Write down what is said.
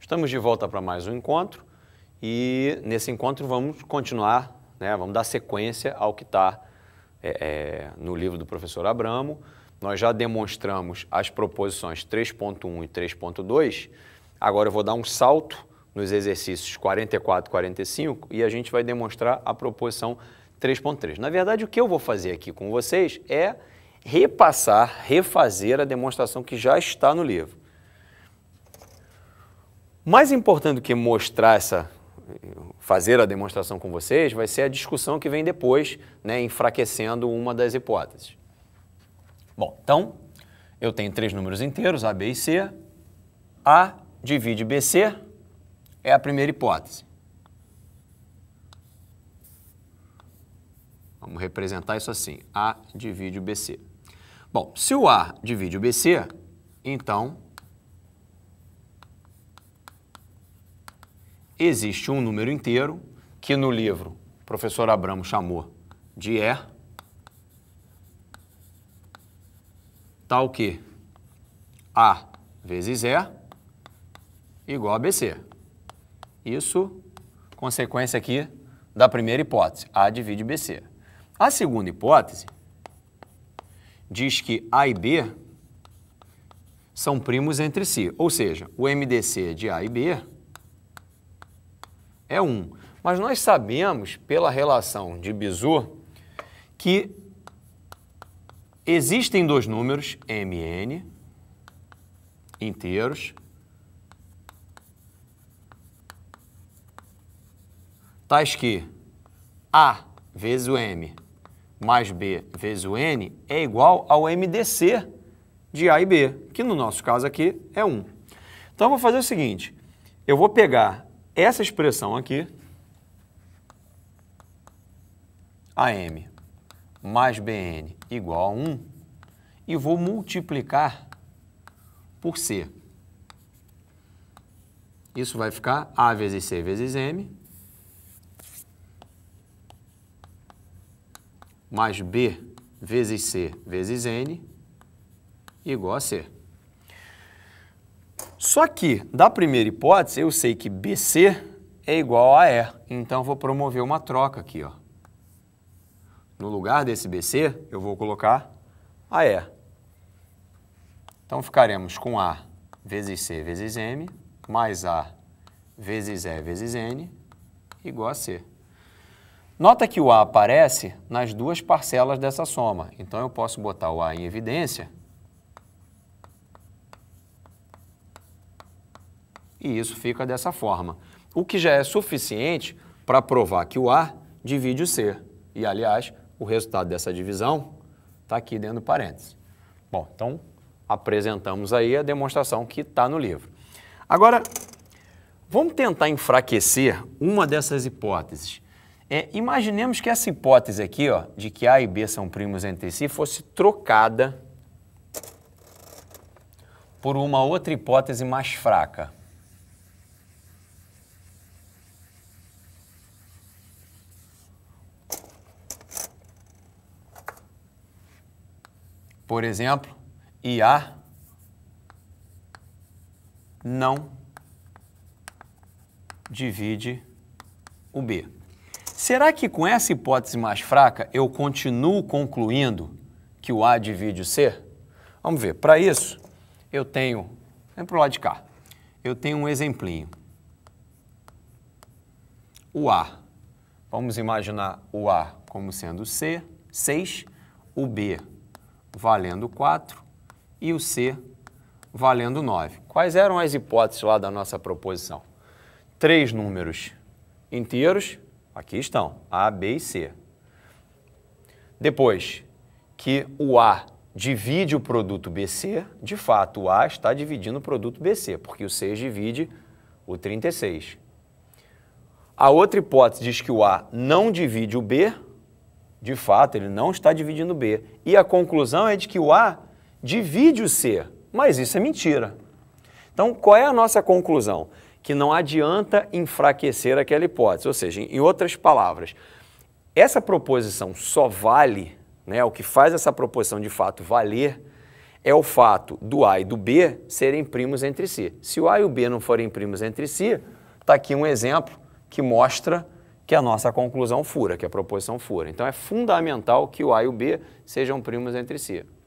Estamos de volta para mais um encontro e nesse encontro vamos continuar, né, vamos dar sequência ao que está é, é, no livro do professor Abramo. Nós já demonstramos as proposições 3.1 e 3.2. Agora eu vou dar um salto nos exercícios 44 e 45 e a gente vai demonstrar a proposição 3.3. Na verdade, o que eu vou fazer aqui com vocês é repassar, refazer a demonstração que já está no livro. Mais importante do que mostrar essa, fazer a demonstração com vocês, vai ser a discussão que vem depois, né, enfraquecendo uma das hipóteses. Bom, então, eu tenho três números inteiros, A, B e C. A divide BC é a primeira hipótese. Vamos representar isso assim, A divide o BC. Bom, se o A divide o BC, então existe um número inteiro que no livro o professor Abramo chamou de E, tal tá que A vezes E igual a BC. Isso, consequência aqui da primeira hipótese, A divide BC. A segunda hipótese diz que A e B são primos entre si, ou seja, o MDC de A e B é um. Mas nós sabemos, pela relação de Bizu, que existem dois números, mn, inteiros, tais que A vezes o M mais B vezes o N é igual ao MDC de A e B, que no nosso caso aqui é 1. Então, eu vou fazer o seguinte, eu vou pegar essa expressão aqui, AM mais BN igual a 1, e vou multiplicar por C. Isso vai ficar A vezes C vezes M, mais B vezes C vezes N, igual a C. Só que, da primeira hipótese, eu sei que BC é igual a E. Então, vou promover uma troca aqui. Ó. No lugar desse BC, eu vou colocar a E. Então, ficaremos com A vezes C vezes M, mais A vezes E vezes N, igual a C. Nota que o A aparece nas duas parcelas dessa soma. Então, eu posso botar o A em evidência e isso fica dessa forma. O que já é suficiente para provar que o A divide o C. E, aliás, o resultado dessa divisão está aqui dentro do parênteses. Bom, então apresentamos aí a demonstração que está no livro. Agora, vamos tentar enfraquecer uma dessas hipóteses. É, imaginemos que essa hipótese aqui, ó, de que A e B são primos entre si, fosse trocada por uma outra hipótese mais fraca. Por exemplo, IA não divide o B. Será que com essa hipótese mais fraca eu continuo concluindo que o A divide o C? Vamos ver. Para isso, eu tenho. Vem para o lado de cá. Eu tenho um exemplinho. O A. Vamos imaginar o A como sendo C, 6, o B valendo 4 e o C valendo 9. Quais eram as hipóteses lá da nossa proposição? Três números inteiros, aqui estão, A, B e C. Depois, que o A divide o produto BC, de fato, o A está dividindo o produto BC, porque o 6 divide o 36. A outra hipótese diz que o A não divide o B, de fato, ele não está dividindo B. E a conclusão é de que o A divide o C, mas isso é mentira. Então, qual é a nossa conclusão? Que não adianta enfraquecer aquela hipótese. Ou seja, em outras palavras, essa proposição só vale, né, o que faz essa proposição de fato valer, é o fato do A e do B serem primos entre si. Se o A e o B não forem primos entre si, está aqui um exemplo que mostra que a nossa conclusão fura, que a proposição fura. Então é fundamental que o A e o B sejam primos entre si.